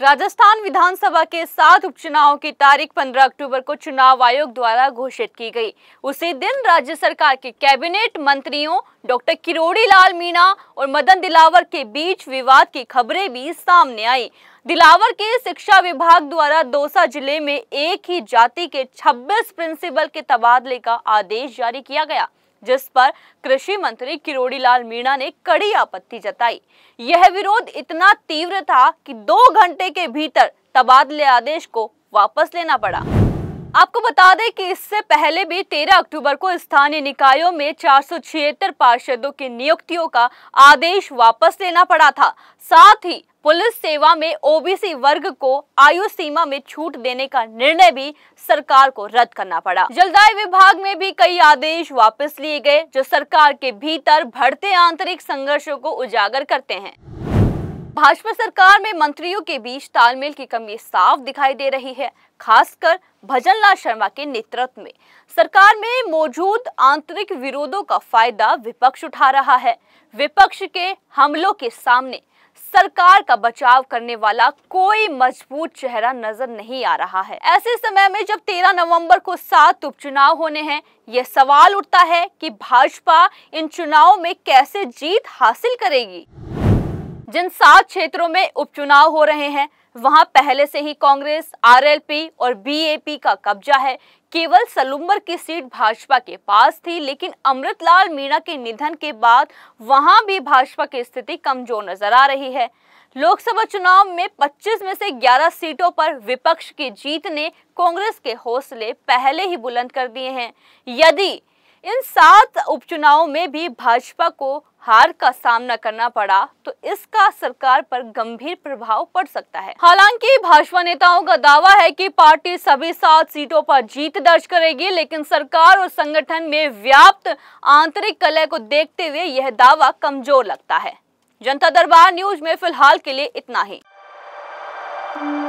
राजस्थान विधानसभा के सात उपचुनाव की तारीख 15 अक्टूबर को चुनाव आयोग द्वारा घोषित की गई उसी दिन राज्य सरकार के कैबिनेट मंत्रियों डॉक्टर किरोड़ी लाल मीणा और मदन दिलावर के बीच विवाद की खबरें भी सामने आई दिलावर के शिक्षा विभाग द्वारा दौसा जिले में एक ही जाति के 26 प्रिंसिपल के तबादले का आदेश जारी किया गया जिस पर कृषि मंत्री किरोड़ी लाल मीणा ने कड़ी आपत्ति जताई यह विरोध इतना तीव्र था कि दो घंटे के भीतर तबादले आदेश को वापस लेना पड़ा आपको बता दें कि इससे पहले भी 13 अक्टूबर को स्थानीय निकायों में चार पार्षदों की नियुक्तियों का आदेश वापस लेना पड़ा था साथ ही पुलिस सेवा में ओबीसी वर्ग को आयु सीमा में छूट देने का निर्णय भी सरकार को रद्द करना पड़ा जलदाय विभाग में भी कई आदेश वापस लिए गए जो सरकार के भीतर बढ़ते आंतरिक संघर्षों को उजागर करते हैं भाजपा सरकार में मंत्रियों के बीच तालमेल की कमी साफ दिखाई दे रही है खासकर भजनलाल शर्मा के नेतृत्व में सरकार में मौजूद आंतरिक विरोधों का फायदा विपक्ष उठा रहा है विपक्ष के हमलों के सामने सरकार का बचाव करने वाला कोई मजबूत चेहरा नजर नहीं आ रहा है ऐसे समय में जब 13 नवंबर को सात उपचुनाव होने हैं यह सवाल उठता है कि भाजपा इन चुनावों में कैसे जीत हासिल करेगी जिन सात क्षेत्रों में उपचुनाव हो रहे हैं वहां पहले से ही कांग्रेस आरएलपी और बीएपी का कब्जा है केवल सलुम्बर की सीट भाजपा के पास थी लेकिन अमृतलाल मीणा के निधन के बाद वहां भी भाजपा की स्थिति कमजोर नजर आ रही है लोकसभा चुनाव में 25 में से 11 सीटों पर विपक्ष की जीत ने कांग्रेस के हौसले पहले ही बुलंद कर दिए हैं यदि इन सात उपचुनावों में भी भाजपा को हार का सामना करना पड़ा तो इसका सरकार पर गंभीर प्रभाव पड़ सकता है हालांकि भाजपा नेताओं का दावा है कि पार्टी सभी सात सीटों पर जीत दर्ज करेगी लेकिन सरकार और संगठन में व्याप्त आंतरिक कलह को देखते हुए यह दावा कमजोर लगता है जनता दरबार न्यूज में फिलहाल के लिए इतना ही